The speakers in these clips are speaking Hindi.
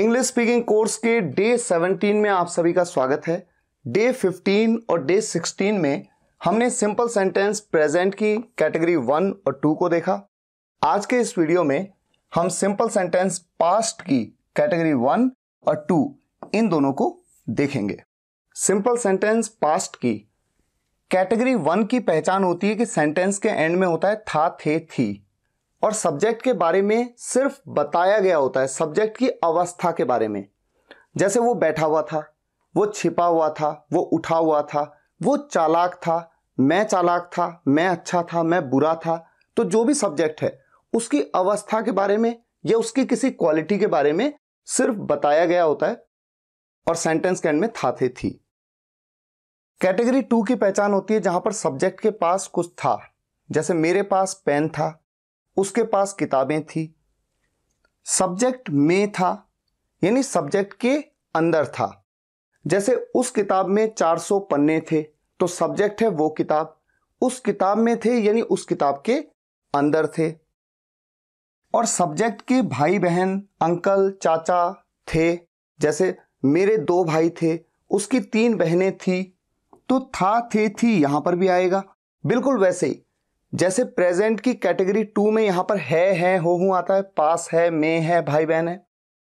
इंग्लिश स्पीकिंग कोर्स के डे 17 में आप सभी का स्वागत है डे 15 और डे 16 में हमने सिंपल सेंटेंस प्रेजेंट की कैटेगरी वन और टू को देखा आज के इस वीडियो में हम सिंपल सेंटेंस पास्ट की कैटेगरी वन और टू इन दोनों को देखेंगे सिंपल सेंटेंस पास्ट की कैटेगरी वन की पहचान होती है कि सेंटेंस के एंड में होता है था थे थी और सब्जेक्ट के बारे में सिर्फ बताया गया होता है सब्जेक्ट की अवस्था के बारे में जैसे वो बैठा हुआ था वो छिपा हुआ था वो उठा हुआ था वो चालाक था मैं चालाक था मैं अच्छा था मैं बुरा था तो जो भी सब्जेक्ट है उसकी अवस्था के बारे में या उसकी किसी क्वालिटी के बारे में सिर्फ बताया गया होता है और सेंटेंस के एंड में था थे थी कैटेगरी टू की पहचान होती है जहां पर सब्जेक्ट के पास कुछ था जैसे मेरे पास पेन था उसके पास किताबें थी सब्जेक्ट में था यानी सब्जेक्ट के अंदर था जैसे उस किताब में 400 पन्ने थे तो सब्जेक्ट है वो किताब उस किताब में थे यानी उस किताब के अंदर थे और सब्जेक्ट के भाई बहन अंकल चाचा थे जैसे मेरे दो भाई थे उसकी तीन बहनें थी तो था थे थी यहां पर भी आएगा बिल्कुल वैसे ही जैसे प्रेजेंट की कैटेगरी टू में यहां पर है है हो हूं आता है पास है में है भाई बहन है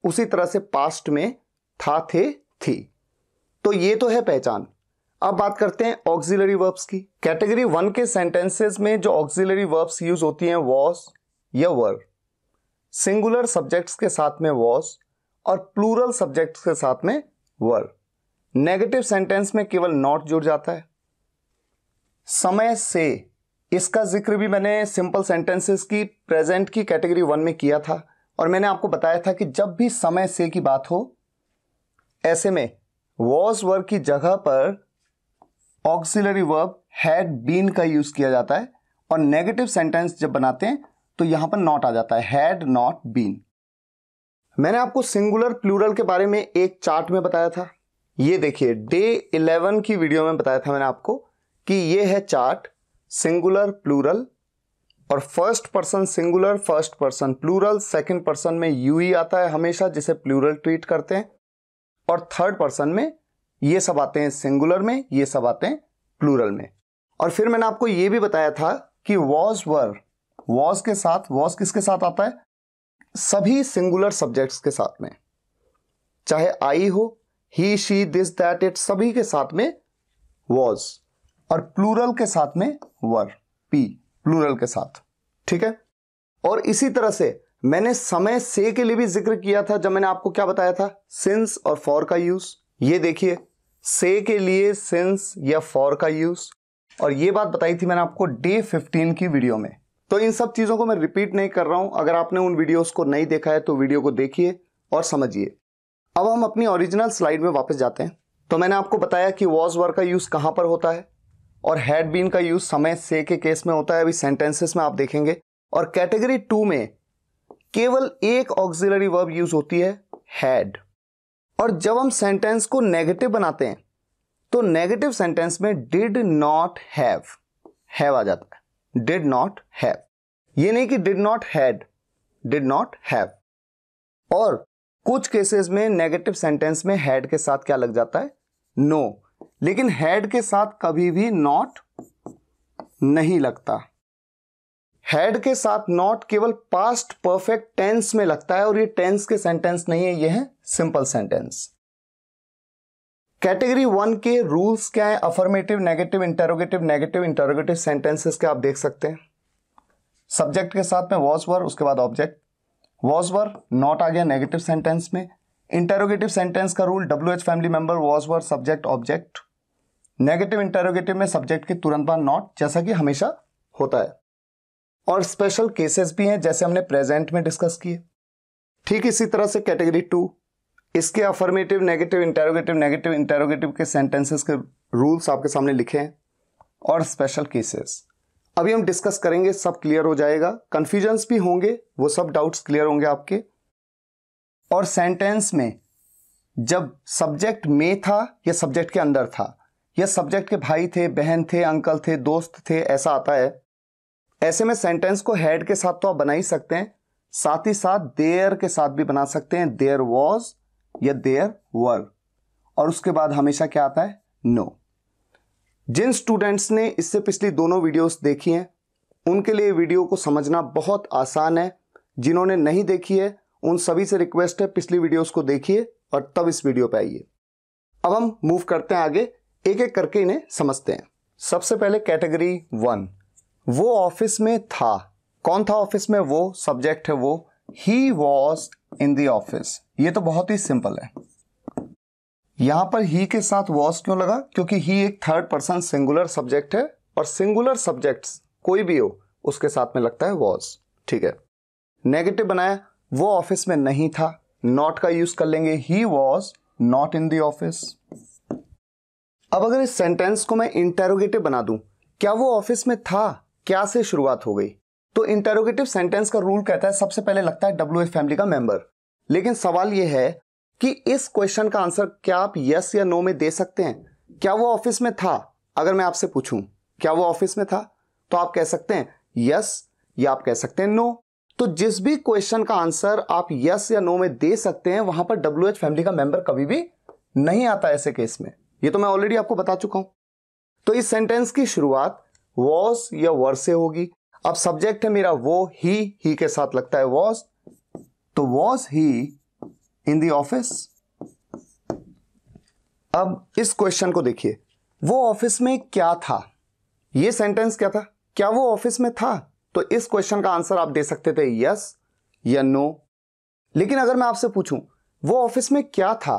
उसी तरह से पास्ट में था थे थी तो ये तो है पहचान अब बात करते हैं ऑक्सिलरी वर्ब्स की कैटेगरी वन के सेंटेंसेस में जो ऑक्सिलरी वर्ब्स यूज होती हैं वॉस या वर सिंगुलर सब्जेक्ट्स के साथ में वॉस और प्लूरल सब्जेक्ट्स के साथ में वर नेगेटिव सेंटेंस में केवल नॉट जुड़ जाता है समय से इसका जिक्र भी मैंने सिंपल सेंटेंसेस की प्रेजेंट की कैटेगरी वन में किया था और मैंने आपको बताया था कि जब भी समय से की बात हो ऐसे में वॉज वर्ग की जगह पर ऑक्सिलरी वर्ब हैड बीन का यूज किया जाता है और नेगेटिव सेंटेंस जब बनाते हैं तो यहां पर नॉट आ जाता है हैड नॉट बीन मैंने आपको सिंगुलर प्लूरल के बारे में एक चार्ट में बताया था ये देखिए डे 11 की वीडियो में बताया था मैंने आपको कि ये है चार्ट सिंगुलर प्लूरल और first person singular first person plural second person में यू ही आता है हमेशा जिसे प्लूरल ट्रीट करते हैं और थर्ड पर्सन में ये सब आते हैं सिंगुलर में ये सब आते हैं प्लूरल में और फिर मैंने आपको ये भी बताया था कि वॉज वर वॉज के साथ वॉज किसके साथ आता है सभी सिंगुलर सब्जेक्ट्स के साथ में चाहे आई हो he she this that it सभी के साथ में वॉज और प्लूरल के साथ में वर पी प्लूरल के साथ ठीक है और इसी तरह से मैंने समय से के लिए भी जिक्र किया था जब मैंने आपको क्या बताया था सिंस और फॉर का यूज ये देखिए से के लिए सिंस या फॉर का यूज और ये बात बताई थी मैंने आपको डे 15 की वीडियो में तो इन सब चीज़ों को मैं रिपीट नहीं कर रहा हूं अगर आपने उन वीडियोस को नहीं देखा है तो वीडियो को देखिए और समझिए अब हम अपनी ओरिजिनल स्लाइड में वापस जाते हैं तो मैंने आपको बताया कि वॉज वर का यूज़ कहां पर होता है और हैड बीन का यूज समय से के केस में होता है अभी सेंटेंसेस में आप देखेंगे और कैटेगरी टू में केवल एक ऑक्सिलरी वर्ब यूज होती है हैड और जब हम सेंटेंस को नेगेटिव बनाते हैं तो नेगेटिव सेंटेंस में डिड नॉट हैव हैव आ जाता है डिड नॉट हैव ये नहीं कि did not had did not have और कुछ केसेस में नेगेटिव सेंटेंस में हैड के साथ क्या लग जाता है नो no. लेकिन हेड के साथ कभी भी नॉट नहीं लगता हेड के साथ नॉट केवल पास्ट परफेक्ट टेंस में लगता है और ये टेंस के सेंटेंस नहीं है ये है सिंपल सेंटेंस कैटेगरी वन के रूल्स क्या है affirmative negative interrogative negative interrogative sentences के आप देख सकते हैं सब्जेक्ट के साथ में वॉज वर उसके बाद ऑब्जेक्ट वॉज वर नॉट आ गया नेगेटिव सेंटेंस में इंटरोगेटिव सेंटेंस का rule W H family member was were subject object negative interrogative में सब्जेक्ट के तुरंत बाद नॉट जैसा कि हमेशा होता है और स्पेशल केसेस भी हैं जैसे हमने प्रेजेंट में डिस्कस किए ठीक इसी तरह से कैटेगरी टू इसके affirmative negative interrogative negative interrogative के सेंटेंसेस के रूल्स आपके सामने लिखे हैं और स्पेशल केसेस अभी हम डिस्कस करेंगे सब क्लियर हो जाएगा कन्फ्यूजन्स भी होंगे वो सब डाउट्स क्लियर होंगे आपके और सेंटेंस में जब सब्जेक्ट में था या सब्जेक्ट के अंदर था या सब्जेक्ट के भाई थे बहन थे अंकल थे दोस्त थे ऐसा आता है ऐसे में सेंटेंस को हेड के साथ तो आप बना ही सकते हैं साथ ही साथ देयर के साथ भी बना सकते हैं देयर वॉज या देयर वर और उसके बाद हमेशा क्या आता है नो जिन स्टूडेंट्स ने इससे पिछली दोनों वीडियोस देखी हैं उनके लिए वीडियो को समझना बहुत आसान है जिन्होंने नहीं देखी है उन सभी से रिक्वेस्ट है पिछली वीडियोस को देखिए और तब इस वीडियो पे आइए अब हम मूव करते हैं आगे एक एक करके इन्हें समझते हैं सबसे पहले कैटेगरी वन वो ऑफिस में था कौन था ऑफिस में वो सब्जेक्ट है वो ही वॉज इन दी ऑफिस ये तो बहुत ही सिंपल है यहां पर ही के साथ वॉज क्यों लगा क्योंकि ही एक थर्ड पर्सन सिंगुलर सब्जेक्ट है और सिंगुलर सब्जेक्ट कोई भी हो उसके साथ में लगता है वॉज ठीक है नेगेटिव बनाया वो ऑफिस में नहीं था नॉट का यूज कर लेंगे he was not in the office अब अगर इस सेंटेंस को मैं इंटेरोगेटिव बना दूं क्या वो ऑफिस में था क्या से शुरुआत हो गई तो इंटेरोगेटिव सेंटेंस का रूल कहता है सबसे पहले लगता है डब्ल्यू फैमिली का मेंबर लेकिन सवाल यह है कि इस क्वेश्चन का आंसर क्या आप यस या नो में दे सकते हैं क्या वो ऑफिस में था अगर मैं आपसे पूछूं क्या वो ऑफिस में था तो आप कह सकते हैं यस या आप कह सकते हैं नो तो जिस भी क्वेश्चन का आंसर आप यस या नो में दे सकते हैं वहां पर डब्ल्यू फैमिली का मेंबर कभी भी नहीं आता ऐसे केस में ये तो मैं ऑलरेडी आपको बता चुका हूं तो इस सेंटेंस की शुरुआत वॉस या वर से होगी अब सब्जेक्ट है मेरा वो ही ही के साथ लगता है वॉस तो was he in the office अब इस क्वेश्चन को देखिए वो ऑफिस में क्या था ये सेंटेंस क्या था क्या वो ऑफिस में था तो इस क्वेश्चन का आंसर आप दे सकते थे यस या नो लेकिन अगर मैं आपसे पूछूं वो ऑफिस में क्या था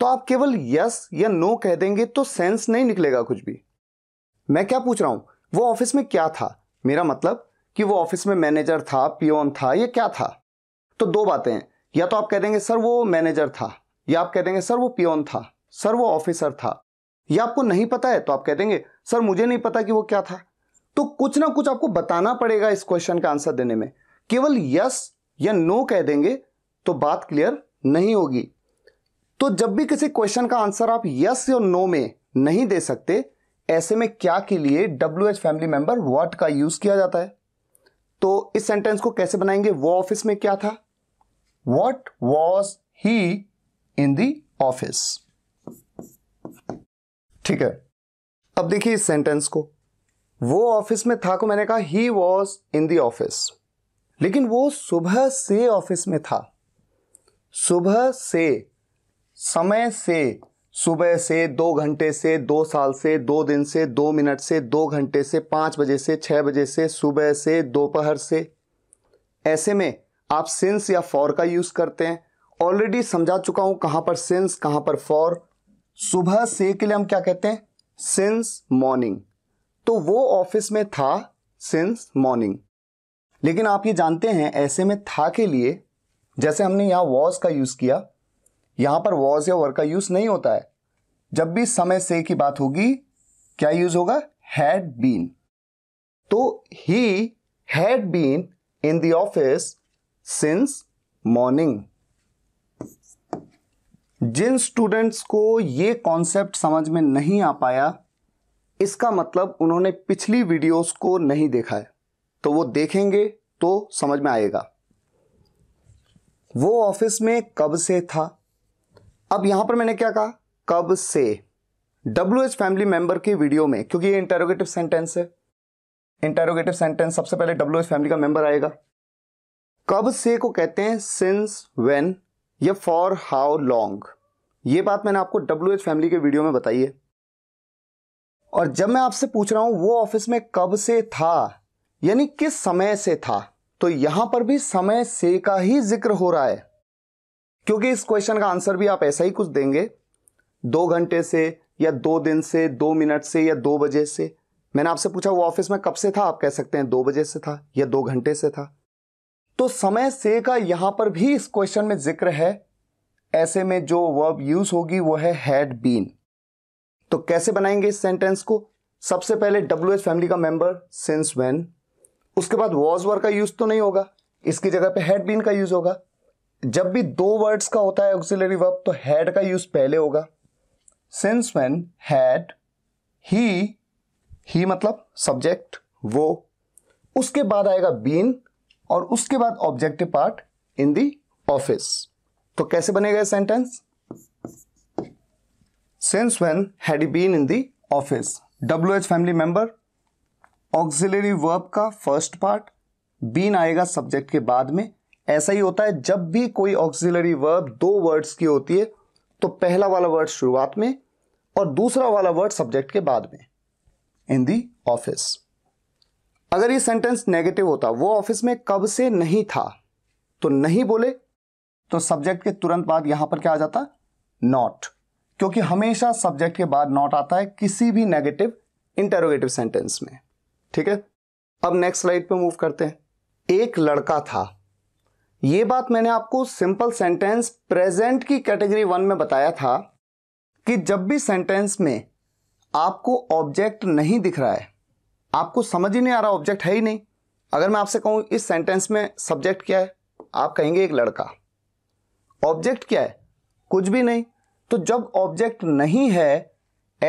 तो आप केवल यस या नो कह देंगे तो सेंस नहीं निकलेगा कुछ भी मैं क्या पूछ रहा हूं वो ऑफिस में क्या था मेरा मतलब कि वो ऑफिस में मैनेजर था पियोन था या क्या था तो दो बातें हैं या तो आप कह देंगे सर वो मैनेजर था या आप कह देंगे सर वो पियोन था सर वो ऑफिसर था या आपको नहीं पता है तो आप कह देंगे सर मुझे नहीं पता कि वो क्या था तो कुछ ना कुछ आपको बताना पड़ेगा इस क्वेश्चन का आंसर देने में केवल यस या नो कह देंगे तो बात क्लियर नहीं होगी तो जब भी किसी क्वेश्चन का आंसर आप यस या नो में नहीं दे सकते ऐसे में क्या के लिए W H family member what का यूज किया जाता है तो इस सेंटेंस को कैसे बनाएंगे वो ऑफिस में क्या था what was he in the office ठीक है अब देखिए इस सेंटेंस को वो ऑफिस में था को मैंने कहा he was in the office लेकिन वो सुबह से ऑफिस में था सुबह से समय से सुबह से दो घंटे से दो साल से दो दिन से दो मिनट से दो घंटे से पाँच बजे से छः बजे से सुबह से दोपहर से ऐसे में आप सिंस या फॉर का यूज़ करते हैं ऑलरेडी समझा चुका हूँ कहाँ पर सिंस कहाँ पर फॉर सुबह से के लिए हम क्या कहते हैं सिंस मॉर्निंग तो वो ऑफिस में था सिंस मॉर्निंग लेकिन आप ये जानते हैं ऐसे में था के लिए जैसे हमने यहाँ वॉज का यूज़ किया यहां पर वॉज या वर का यूज नहीं होता है जब भी समय से की बात होगी क्या यूज होगा हैड बीन तो he had been in the office since morning जिन स्टूडेंट्स को ये कॉन्सेप्ट समझ में नहीं आ पाया इसका मतलब उन्होंने पिछली वीडियोस को नहीं देखा है तो वो देखेंगे तो समझ में आएगा वो ऑफिस में कब से था अब यहां पर मैंने क्या कहा कब से डब्ल्यू एच फैमिली मेंबर के वीडियो में क्योंकि ये इंटेरोगेटिव सेंटेंस है इंटेरोगेटिव सेंटेंस सबसे पहले डब्ल्यू एच फैमिली का मेंबर आएगा कब से को कहते हैं सिंस वेन या फॉर हाउ लॉन्ग ये बात मैंने आपको डब्ल्यू एच फैमिली के वीडियो में बताई है और जब मैं आपसे पूछ रहा हूं वो ऑफिस में कब से था यानी किस समय से था तो यहां पर भी समय से का ही जिक्र हो रहा है क्योंकि इस क्वेश्चन का आंसर भी आप ऐसा ही कुछ देंगे दो घंटे से या दो दिन से दो मिनट से या दो बजे से मैंने आपसे पूछा वो ऑफिस में कब से था आप कह सकते हैं दो बजे से था या दो घंटे से था तो समय से का यहां पर भी इस क्वेश्चन में जिक्र है ऐसे में जो वर्ब यूज होगी वो है हैड बीन तो कैसे बनाएंगे इस सेंटेंस को सबसे पहले डब्ल्यू एच फैमिली का मेंबर सिंस वेन उसके बाद वॉज वर का यूज तो नहीं होगा इसकी जगह पे हैड बीन का यूज होगा जब भी दो वर्ड्स का होता है ऑक्सिलरी वर्ब तो हैड का यूज पहले होगा since when had he he मतलब सब्जेक्ट वो उसके बाद आएगा बीन और उसके बाद objective part in the office तो कैसे बनेगा sentence since when had been in the office W H family member auxiliary verb का फर्स्ट पार्ट बीन आएगा सब्जेक्ट के बाद में ऐसा ही होता है जब भी कोई ऑक्सिलरी वर्ब दो वर्ड्स की होती है तो पहला वाला वर्ड शुरुआत में और दूसरा वाला वर्ड सब्जेक्ट के बाद में इन दी ऑफिस अगर ये सेंटेंस नेगेटिव होता वो ऑफिस में कब से नहीं था तो नहीं बोले तो सब्जेक्ट के तुरंत बाद यहां पर क्या आ जाता नॉट क्योंकि हमेशा सब्जेक्ट के बाद नॉट आता है किसी भी नेगेटिव इंटेरोगेटिव सेंटेंस में ठीक है अब नेक्स्ट स्लाइड पे मूव करते हैं एक लड़का था ये बात मैंने आपको सिंपल सेंटेंस प्रेजेंट की कैटेगरी वन में बताया था कि जब भी सेंटेंस में आपको ऑब्जेक्ट नहीं दिख रहा है आपको समझ ही नहीं आ रहा ऑब्जेक्ट है ही नहीं अगर मैं आपसे कहूं इस सेंटेंस में सब्जेक्ट क्या है आप कहेंगे एक लड़का ऑब्जेक्ट क्या है कुछ भी नहीं तो जब ऑब्जेक्ट नहीं है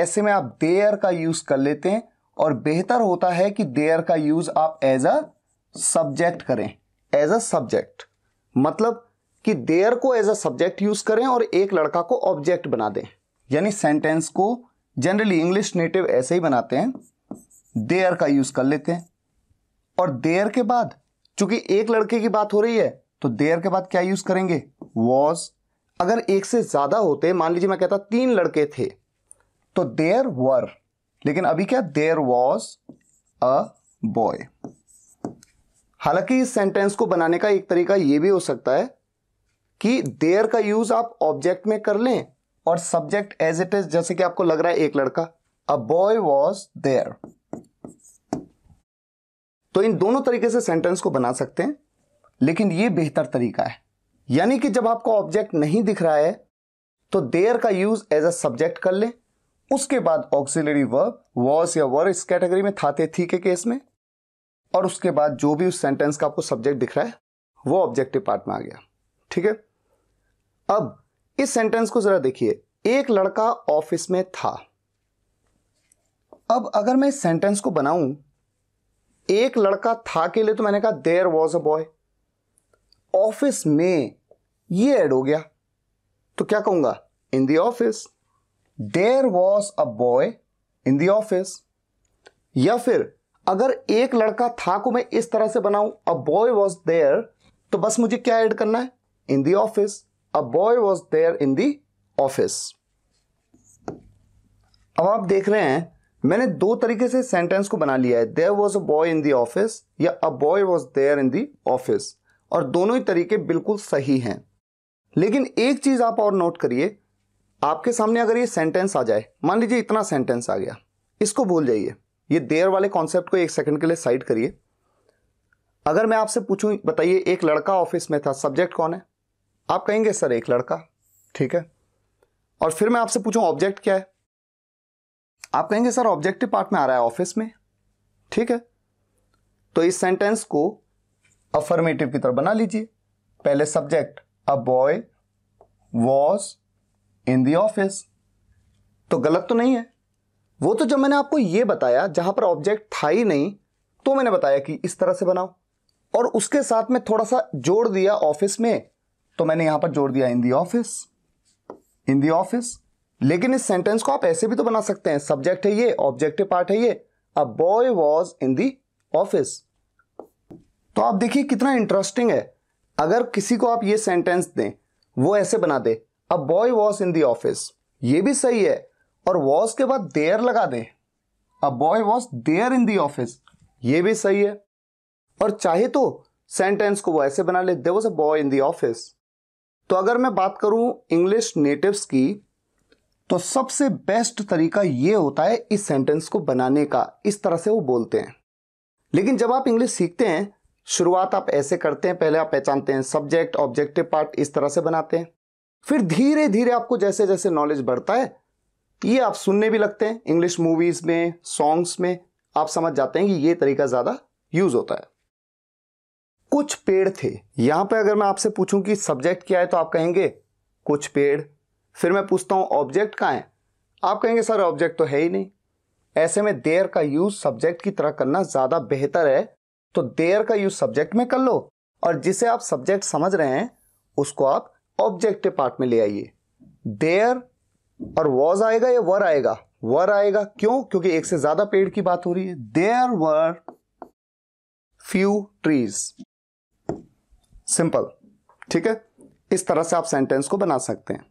ऐसे में आप देयर का यूज़ कर लेते हैं और बेहतर होता है कि देयर का यूज़ आप एज अ सब्जेक्ट करें एज अ सब्जेक्ट मतलब कि देयर को एज अ सब्जेक्ट यूज करें और एक लड़का को ऑब्जेक्ट बना दें यानी सेंटेंस को जनरली इंग्लिश नेटिव ऐसे ही बनाते हैं देयर का यूज कर लेते हैं और देयर के बाद चूंकि एक लड़के की बात हो रही है तो देयर के बाद क्या यूज करेंगे वॉज अगर एक से ज्यादा होते मान लीजिए मैं कहता तीन लड़के थे तो देयर वर लेकिन अभी क्या देयर वॉज अ बॉय हालांकि इस सेंटेंस को बनाने का एक तरीका यह भी हो सकता है कि देयर का यूज आप ऑब्जेक्ट में कर लें और सब्जेक्ट एज इट इज जैसे कि आपको लग रहा है एक लड़का अ बॉय वॉज देयर तो इन दोनों तरीके से सेंटेंस को बना सकते हैं लेकिन यह बेहतर तरीका है यानी कि जब आपको ऑब्जेक्ट नहीं दिख रहा है तो देयर का यूज एज अ सब्जेक्ट कर लें उसके बाद ऑक्सिलरी वर्ब वॉज या वर इस कैटेगरी में था थे थी के केस में और उसके बाद जो भी उस सेंटेंस का आपको सब्जेक्ट दिख रहा है वो ऑब्जेक्टिव पार्ट में आ गया ठीक है अब इस सेंटेंस को जरा देखिए एक लड़का ऑफिस में था अब अगर मैं इस सेंटेंस को बनाऊं एक लड़का था के लिए तो मैंने कहा there was a boy office में ये ऐड हो गया तो क्या कहूंगा in the office there was a boy in the office या फिर अगर एक लड़का था को मैं इस तरह से बनाऊं अ बॉय वॉज देयर तो बस मुझे क्या ऐड करना है in the office a boy was there in the office अब आप देख रहे हैं मैंने दो तरीके से सेंटेंस को बना लिया है there was a boy in the office या a boy was there in the office और दोनों ही तरीके बिल्कुल सही हैं लेकिन एक चीज आप और नोट करिए आपके सामने अगर ये सेंटेंस आ जाए मान लीजिए इतना सेंटेंस आ गया इसको भूल जाइए ये देर वाले कॉन्सेप्ट को एक सेकंड के लिए साइड करिए अगर मैं आपसे पूछूं बताइए एक लड़का ऑफिस में था सब्जेक्ट कौन है आप कहेंगे सर एक लड़का ठीक है और फिर मैं आपसे पूछूं ऑब्जेक्ट क्या है आप कहेंगे सर ऑब्जेक्टिव पार्ट में आ रहा है ऑफिस में ठीक है तो इस सेंटेंस को अफर्मेटिव की तरफ बना लीजिए पहले subject a boy was in the office तो गलत तो नहीं है वो तो जब मैंने आपको ये बताया जहां पर ऑब्जेक्ट था ही नहीं तो मैंने बताया कि इस तरह से बनाओ और उसके साथ में थोड़ा सा जोड़ दिया ऑफिस में तो मैंने यहां पर जोड़ दिया इन the office in the office लेकिन इस सेंटेंस को आप ऐसे भी तो बना सकते हैं सब्जेक्ट है ये ऑब्जेक्टिव पार्ट है ये a boy was in the office तो आप देखिए कितना इंटरेस्टिंग है अगर किसी को आप ये सेंटेंस दें वो ऐसे बना दे a boy was in the office ये भी सही है और वॉज के बाद देयर लगा दे a boy was there in the office ये भी सही है और चाहे तो सेंटेंस को वो ऐसे बना ले there was a boy in the office तो अगर मैं बात करूं इंग्लिश नेटिव्स की तो सबसे बेस्ट तरीका ये होता है इस सेंटेंस को बनाने का इस तरह से वो बोलते हैं लेकिन जब आप इंग्लिश सीखते हैं शुरुआत आप ऐसे करते हैं पहले आप पहचानते हैं सब्जेक्ट ऑब्जेक्टिव पार्ट इस तरह से बनाते हैं फिर धीरे धीरे आपको जैसे जैसे नॉलेज बढ़ता है ये आप सुनने भी लगते हैं इंग्लिश मूवीज़ में सॉन्ग्स में आप समझ जाते हैं कि ये तरीका ज़्यादा यूज़ होता है कुछ पेड़ थे यहां पे अगर मैं आपसे पूछूं कि सब्जेक्ट क्या है तो आप कहेंगे कुछ पेड़ फिर मैं पूछता हूं ऑब्जेक्ट कहाँ है आप कहेंगे सर ऑब्जेक्ट तो है ही नहीं ऐसे में देयर का यूज सब्जेक्ट की तरह करना ज़्यादा बेहतर है तो देयर का यूज सब्जेक्ट में कर लो और जिसे आप सब्जेक्ट समझ रहे हैं उसको आप ऑब्जेक्ट पार्ट में ले आइए देयर और वॉज आएगा या वर आएगा वर आएगा क्यों क्योंकि एक से ज्यादा पेड़ की बात हो रही है there were few trees simple ठीक है इस तरह से आप सेंटेंस को बना सकते हैं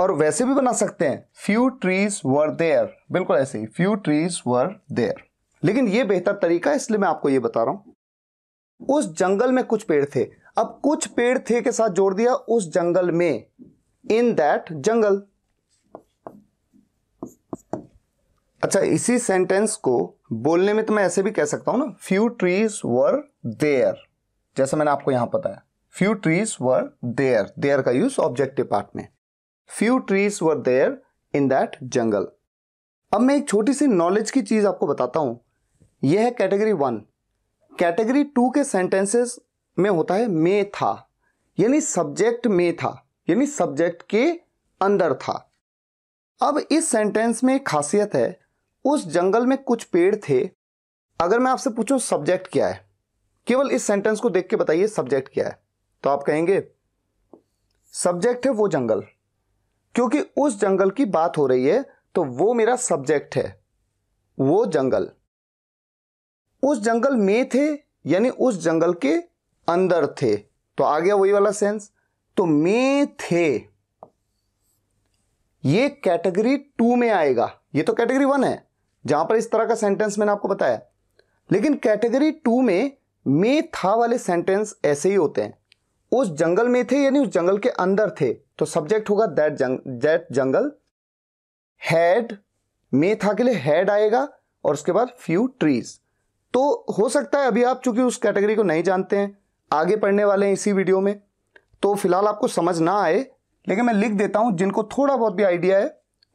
और वैसे भी बना सकते हैं फ्यू ट्रीज वर देयर बिल्कुल ऐसे ही फ्यू ट्रीज वर देयर लेकिन यह बेहतर तरीका है इसलिए मैं आपको यह बता रहा हूं उस जंगल में कुछ पेड़ थे अब कुछ पेड़ थे के साथ जोड़ दिया उस जंगल में इन दैट जंगल अच्छा इसी सेंटेंस को बोलने में तो मैं ऐसे भी कह सकता हूं ना फ्यू ट्रीज वर देयर जैसे मैंने आपको यहां बताया few trees were there there का यूज ऑब्जेक्टिव पार्ट में few trees were there in that jungle अब मैं एक छोटी सी नॉलेज की चीज आपको बताता हूं यह है कैटेगरी वन कैटेगरी टू के सेंटेंसेस में होता है मे था यानी सब्जेक्ट मे था यानी सब्जेक्ट के अंदर था अब इस सेंटेंस में एक खासियत है उस जंगल में कुछ पेड़ थे अगर मैं आपसे पूछूं सब्जेक्ट क्या है केवल इस सेंटेंस को देख के बताइए सब्जेक्ट क्या है तो आप कहेंगे सब्जेक्ट है वो जंगल क्योंकि उस जंगल की बात हो रही है तो वो मेरा सब्जेक्ट है वो जंगल उस जंगल में थे यानी उस जंगल के अंदर थे तो आ गया वही वाला सेंस तो मे थे ये कैटेगरी टू में आएगा ये तो कैटेगरी वन है जहां पर इस तरह का सेंटेंस मैंने आपको बताया लेकिन कैटेगरी टू में मे था वाले सेंटेंस ऐसे ही होते हैं उस जंगल में थे यानी उस जंगल के अंदर थे तो सब्जेक्ट होगा दैट जंग दैट जंगल हैड मे था के लिए हैड आएगा और उसके बाद फ्यू ट्रीज तो हो सकता है अभी आप चूंकि उस कैटेगरी को नहीं जानते हैं आगे पढ़ने वाले हैं इसी वीडियो में तो फिलहाल आपको समझ ना आए लेकिन मैं लिख देता हूं जिनको थोड़ा बहुत भी आइडिया है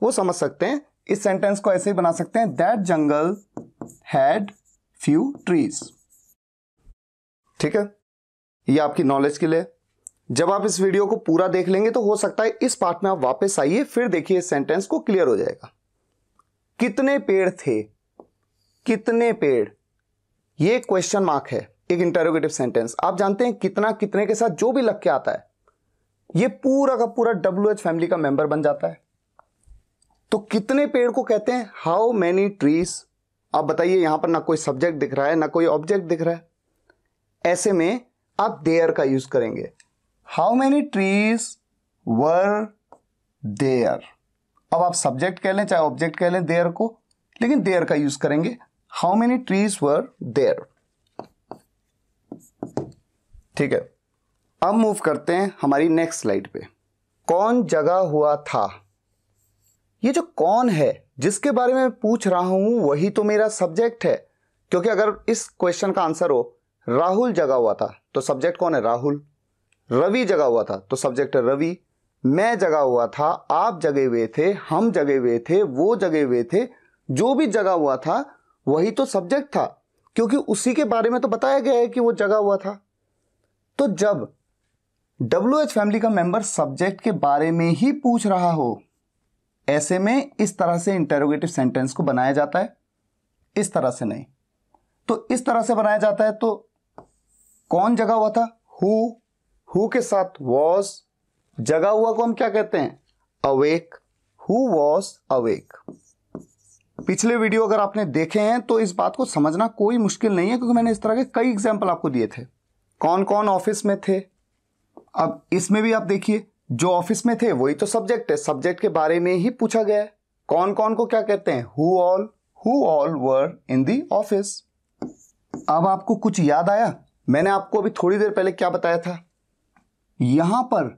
वो समझ सकते हैं इस सेंटेंस को ऐसे ही बना सकते हैं that jungle had few trees ठीक है ये आपकी नॉलेज के लिए जब आप इस वीडियो को पूरा देख लेंगे तो हो सकता है इस पार्ट में आप वापस आइए फिर देखिए इस सेंटेंस को क्लियर हो जाएगा कितने पेड़ थे कितने पेड़ ये क्वेश्चन मार्क है एक इंटेरोगेटिव सेंटेंस आप जानते हैं कितना कितने के साथ जो भी लग के आता है ये पूरा का पूरा डब्ल्यू एच फैमिली का मेंबर बन जाता है तो कितने पेड़ को कहते हैं हाउ मैनी ट्रीज आप बताइए यहां पर ना कोई सब्जेक्ट दिख रहा है ना कोई ऑब्जेक्ट दिख रहा है ऐसे में आप देयर का यूज करेंगे how many trees were there अब आप सब्जेक्ट कह लें चाहे ऑब्जेक्ट कह लें देयर को लेकिन देयर का यूज करेंगे how many trees were there ठीक है अब मूव करते हैं हमारी नेक्स्ट स्लाइड पे कौन जगा हुआ था ये जो कौन है जिसके बारे में पूछ रहा हूं वही तो मेरा सब्जेक्ट है क्योंकि अगर इस क्वेश्चन का आंसर हो राहुल जगा हुआ था तो सब्जेक्ट कौन है राहुल रवि जगा हुआ था तो सब्जेक्ट है रवि मैं जगा हुआ था आप जगे हुए थे हम जगे हुए थे वो जगे हुए थे जो भी जगा हुआ था वही तो सब्जेक्ट था क्योंकि उसी के बारे में तो बताया गया है कि वो जगा हुआ था तो जब डब्ल्यू एच फैमिली का मेंबर सब्जेक्ट के बारे में ही पूछ रहा हो ऐसे में इस तरह से इंटेरोगेटिव सेंटेंस को बनाया जाता है इस तरह से नहीं तो इस तरह से बनाया जाता है तो कौन जगा हुआ था हु हु के साथ वॉज जगा हुआ को हम क्या कहते हैं अवेक हु वॉज अवेक पिछले वीडियो अगर आपने देखे हैं तो इस बात को समझना कोई मुश्किल नहीं है क्योंकि मैंने इस तरह के कई एग्जाम्पल आपको दिए थे कौन कौन ऑफिस में थे अब इसमें भी आप देखिए जो ऑफिस में थे वही तो सब्जेक्ट है सब्जेक्ट के बारे में ही पूछा गया है कौन कौन को क्या कहते हैं who all who all were in the office अब आपको कुछ याद आया मैंने आपको अभी थोड़ी देर पहले क्या बताया था यहां पर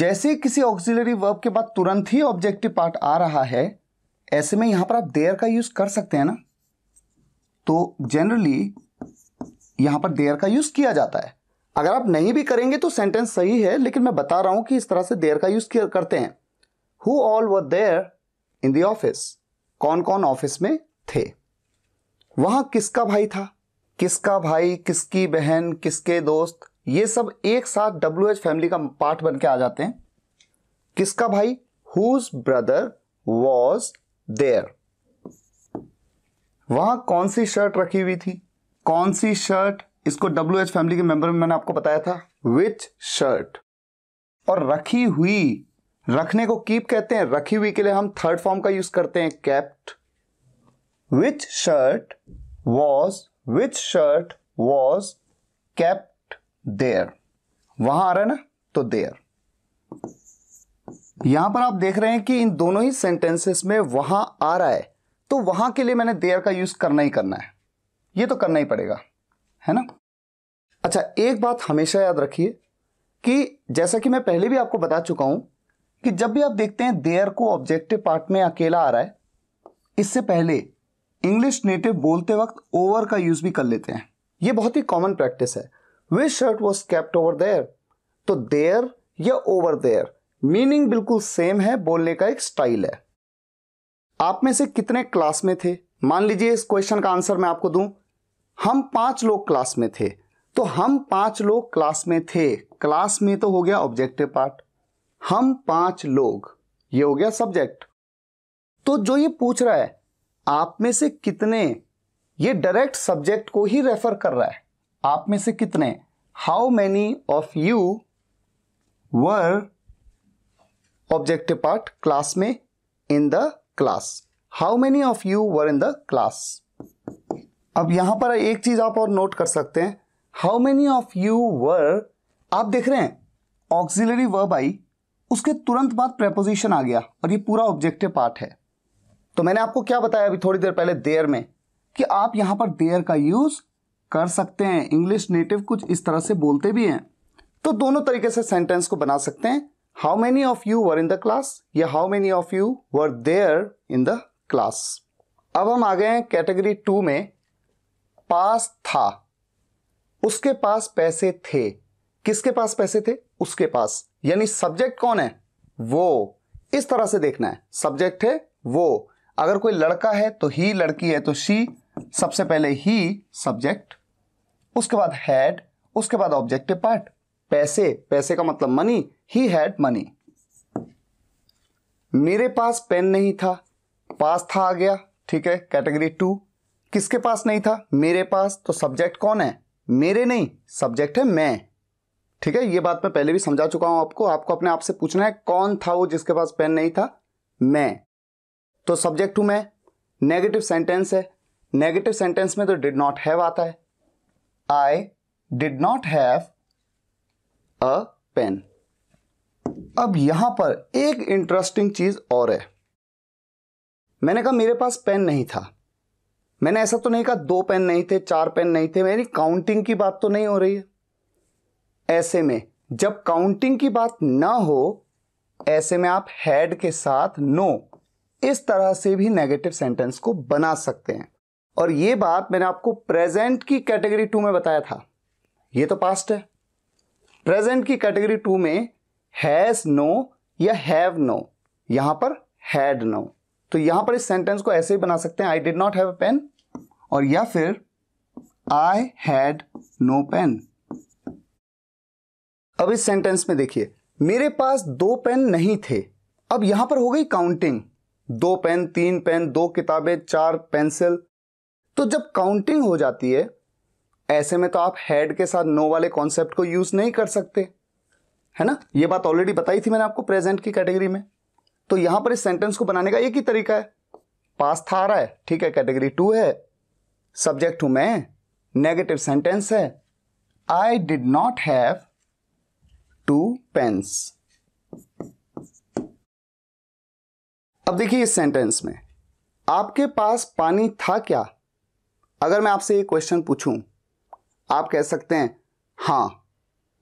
जैसे किसी ऑक्सिलरी वर्ब के बाद तुरंत ही ऑब्जेक्टिव पार्ट आ रहा है ऐसे में यहां पर आप देयर का यूज कर सकते हैं ना तो जनरली यहां पर देयर का यूज़ किया जाता है अगर आप नहीं भी करेंगे तो सेंटेंस सही है लेकिन मैं बता रहा हूं कि इस तरह से देयर का यूज़ करते हैं who all were there in the office कौन कौन ऑफिस में थे वहां किसका भाई था किसका भाई किसकी बहन किसके दोस्त ये सब एक साथ डब्ल्यू एच फैमिली का पार्ट बन के आ जाते हैं किसका भाई हुज ब्रदर वॉज देयर वहां कौन सी शर्ट रखी हुई थी कौन सी शर्ट इसको डब्ल्यू एच फैमिली के मेंबर में मैंने आपको बताया था विच शर्ट और रखी हुई रखने को कीप कहते हैं रखी हुई के लिए हम थर्ड फॉर्म का यूज करते हैं kept which shirt was which shirt was kept there वहां आ रहा है ना तो देयर यहां पर आप देख रहे हैं कि इन दोनों ही सेंटेंसेस में वहां आ रहा है तो वहां के लिए मैंने देयर का यूज करना ही करना है ये तो करना ही पड़ेगा है ना अच्छा एक बात हमेशा याद रखिए कि जैसा कि मैं पहले भी आपको बता चुका हूं कि जब भी आप देखते हैं देयर को ऑब्जेक्टिव पार्ट में अकेला आ रहा है इससे पहले इंग्लिश नेटिव बोलते वक्त ओवर का यूज भी कर लेते हैं ये बहुत ही कॉमन प्रैक्टिस है which shirt was kept over there तो देयर या ओवर देयर मीनिंग बिल्कुल सेम है बोलने का एक स्टाइल है आप में से कितने क्लास में थे मान लीजिए इस क्वेश्चन का आंसर मैं आपको दूं हम पांच लोग क्लास में थे तो हम पांच लोग क्लास में थे क्लास में तो हो गया ऑब्जेक्टिव पार्ट हम पांच लोग ये हो गया सब्जेक्ट तो जो ये पूछ रहा है आप में से कितने ये डायरेक्ट सब्जेक्ट को ही रेफर कर रहा है आप में से कितने how many of you were objective part class में in the class how many of you were in the class अब यहां पर एक चीज़ आप और नोट कर सकते हैं how many of you were आप देख रहे हैं ऑक्सिलरी वर्ब आई उसके तुरंत बाद प्रेपोजिशन आ गया और ये पूरा ऑब्जेक्टिव पार्ट है तो मैंने आपको क्या बताया अभी थोड़ी देर पहले देयर में कि आप यहां पर देयर का यूज़ कर सकते हैं इंग्लिश नेटिव कुछ इस तरह से बोलते भी हैं तो दोनों तरीके से सेंटेंस को बना सकते हैं how many of you were in the class या how many of you were there in the class अब हम आ गए हैं कैटेगरी टू में पास था उसके पास पैसे थे किसके पास पैसे थे उसके पास यानी सब्जेक्ट कौन है वो इस तरह से देखना है सब्जेक्ट है वो अगर कोई लड़का है तो ही लड़की है तो शी सबसे पहले ही सब्जेक्ट उसके बाद हैड उसके बाद ऑब्जेक्टिव पार्ट पैसे पैसे का मतलब मनी ही हैड मनी मेरे पास पेन नहीं था पास था आ गया ठीक है कैटेगरी टू किसके पास नहीं था मेरे पास तो सब्जेक्ट कौन है मेरे नहीं सब्जेक्ट है मैं ठीक है ये बात मैं पहले भी समझा चुका हूं आपको आपको अपने आप से पूछना है कौन था वो जिसके पास पेन नहीं था मैं तो सब्जेक्ट हूं मैं नेगेटिव सेंटेंस है नेगेटिव सेंटेंस में तो डिड नॉट हैव आता है I did not have a pen अब यहां पर एक इंटरेस्टिंग चीज और है मैंने कहा मेरे पास पेन नहीं था मैंने ऐसा तो नहीं कहा दो पेन नहीं थे चार पेन नहीं थे मेरी काउंटिंग की बात तो नहीं हो रही है ऐसे में जब काउंटिंग की बात ना हो ऐसे में आप हैड के साथ नो इस तरह से भी नेगेटिव सेंटेंस को बना सकते हैं और ये बात मैंने आपको प्रेजेंट की कैटेगरी टू में बताया था ये तो पास्ट है प्रेजेंट की कैटेगरी टू में हैज नो या हैव नो यहां पर हैड नो तो यहां पर इस सेंटेंस को ऐसे ही बना सकते हैं I did not have a pen और या फिर आई हैड नो पेन अब इस सेंटेंस में देखिए मेरे पास दो पेन नहीं थे अब यहां पर हो गई काउंटिंग दो पेन तीन पेन दो किताबें चार पेंसिल तो जब काउंटिंग हो जाती है ऐसे में तो आप हेड के साथ नो वाले कॉन्सेप्ट को यूज नहीं कर सकते है ना ये बात ऑलरेडी बताई थी मैंने आपको प्रेजेंट की कैटेगरी में तो यहां पर इस सेंटेंस को बनाने का एक ही तरीका है पास था आ रहा है ठीक है कैटेगरी टू है सब्जेक्ट हूं मैं नेगेटिव सेंटेंस है I did not have two pens अब देखिए इस सेंटेंस में आपके पास पानी था क्या अगर मैं आपसे ये क्वेश्चन पूछूं आप कह सकते हैं हां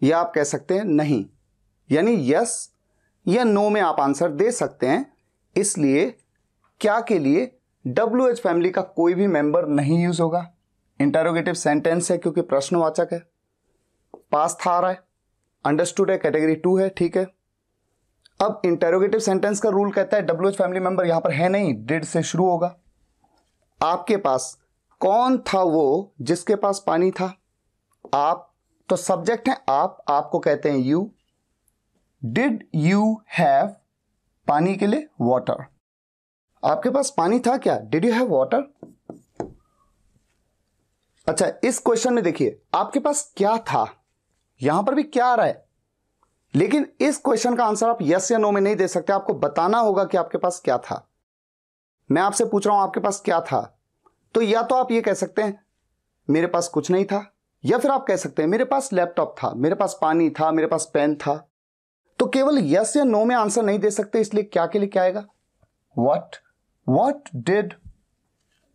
या आप कह सकते हैं नहीं यानी यस या नो में आप आंसर दे सकते हैं इसलिए क्या के लिए डब्ल्यू एच फैमिली का कोई भी मेंबर नहीं यूज होगा इंटेरोगेटिव सेंटेंस है क्योंकि प्रश्नवाचक है पास था आ रहा है अंडरस्टूड है कैटेगरी टू है ठीक है अब इंटेरोगेटिव सेंटेंस का रूल कहता है डब्ल्यू एच फैमिली मेंबर यहां पर है नहीं डिड से शुरू होगा आपके पास कौन था वो जिसके पास पानी था आप तो सब्जेक्ट है आप आपको कहते हैं यू डिड यू हैव पानी के लिए वाटर आपके पास पानी था क्या डिड यू हैव वॉटर अच्छा इस क्वेश्चन में देखिए आपके पास क्या था यहां पर भी क्या आ रहा है लेकिन इस क्वेश्चन का आंसर आप यस या नो में नहीं दे सकते आपको बताना होगा कि आपके पास क्या था मैं आपसे पूछ रहा हूं आपके पास क्या था तो या तो आप ये कह सकते हैं मेरे पास कुछ नहीं था या फिर आप कह सकते हैं मेरे पास लैपटॉप था मेरे पास पानी था मेरे पास पेन था तो केवल यस या नो में आंसर नहीं दे सकते इसलिए क्या के लिए क्या आएगा वट वट डिड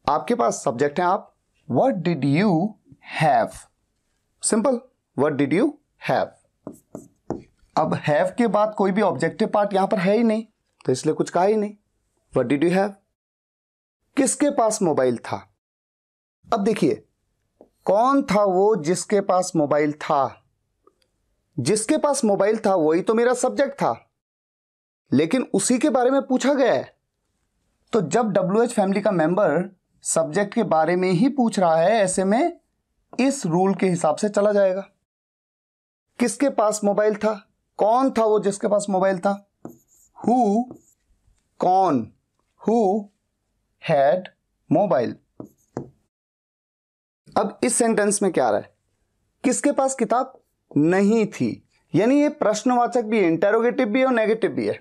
आपके पास सब्जेक्ट है आप what did you have simple what did you have अब हैव के बाद कोई भी ऑब्जेक्टिव पार्ट यहां पर है ही नहीं तो इसलिए कुछ कहा ही नहीं वट डिड यू हैव किसके पास मोबाइल था अब देखिए कौन था वो जिसके पास मोबाइल था जिसके पास मोबाइल था वही तो मेरा सब्जेक्ट था लेकिन उसी के बारे में पूछा गया है तो जब डब्ल्यू एच फैमिली का मेंबर सब्जेक्ट के बारे में ही पूछ रहा है ऐसे में इस रूल के हिसाब से चला जाएगा किसके पास मोबाइल था कौन था वो जिसके पास मोबाइल था हु कौन हु हैड मोबाइल अब इस सेंटेंस में क्या आ रहा है किसके पास किताब नहीं थी यानी ये प्रश्नवाचक भी इंटेरोगेटिव भी है और नेगेटिव भी है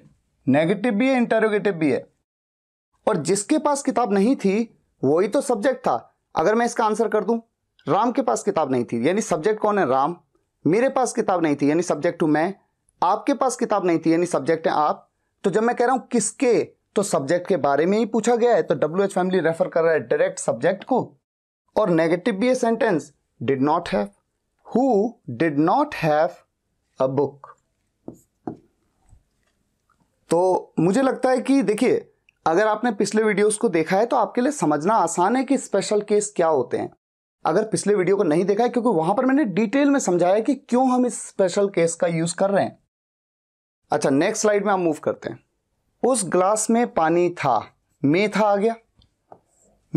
नेगेटिव भी है इंटेरोगेटिव भी है और जिसके पास किताब नहीं थी वही तो सब्जेक्ट था अगर मैं इसका आंसर कर दूं राम के पास किताब नहीं थी यानी सब्जेक्ट कौन है राम मेरे पास किताब नहीं थी यानी सब्जेक्ट हूं मैं आपके पास किताब नहीं थी यानी सब्जेक्ट है आप तो जब मैं कह रहा हूं किसके तो सब्जेक्ट के बारे में ही पूछा गया है तो डब्ल्यू एच फैमिली रेफर कर रहा है डायरेक्ट सब्जेक्ट को और नेगेटिव भी है sentence did not have who did not have a book. तो मुझे लगता है कि देखिए अगर आपने पिछले वीडियोस को देखा है तो आपके लिए समझना आसान है कि स्पेशल केस क्या होते हैं अगर पिछले वीडियो को नहीं देखा है क्योंकि वहां पर मैंने डिटेल में समझाया कि क्यों हम इस स्पेशल केस का यूज कर रहे हैं अच्छा नेक्स्ट स्लाइड में हम मूव करते हैं उस ग्लास में पानी था मेथा आ गया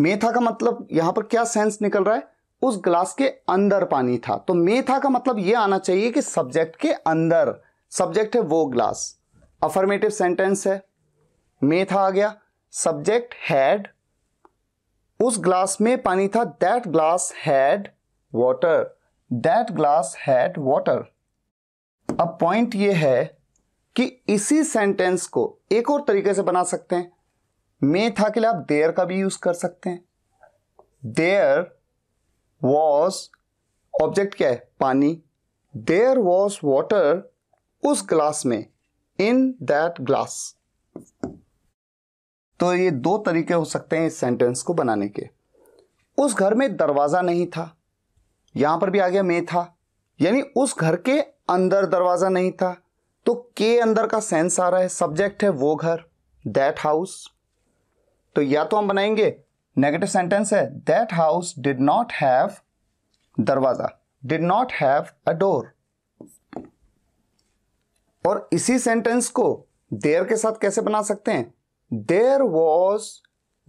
मेथा का मतलब यहां पर क्या सेंस निकल रहा है उस ग्लास के अंदर पानी था तो मे था का मतलब यह आना चाहिए कि सब्जेक्ट के अंदर सब्जेक्ट है वो ग्लास अफर्मेटिव सेंटेंस है मे था आ गया सब्जेक्ट हैड उस ग्लास में पानी था that glass had water that glass had water अब पॉइंट यह है कि इसी सेंटेंस को एक और तरीके से बना सकते हैं मे था के लिए आप देयर का भी यूज कर सकते हैं देयर वॉज ऑब्जेक्ट क्या है पानी देयर वॉज वॉटर उस ग्लास में इन दैट ग्लास तो ये दो तरीके हो सकते हैं इस सेंटेंस को बनाने के उस घर में दरवाजा नहीं था यहां पर भी आ गया मे था यानी उस घर के अंदर दरवाजा नहीं था तो के अंदर का सेंस आ रहा है सब्जेक्ट है वो घर दैट हाउस तो या तो हम बनाएंगे नेगेटिव सेंटेंस है that house did not have दरवाजा did not have a door और इसी सेंटेंस को देयर के साथ कैसे बना सकते हैं देयर वॉज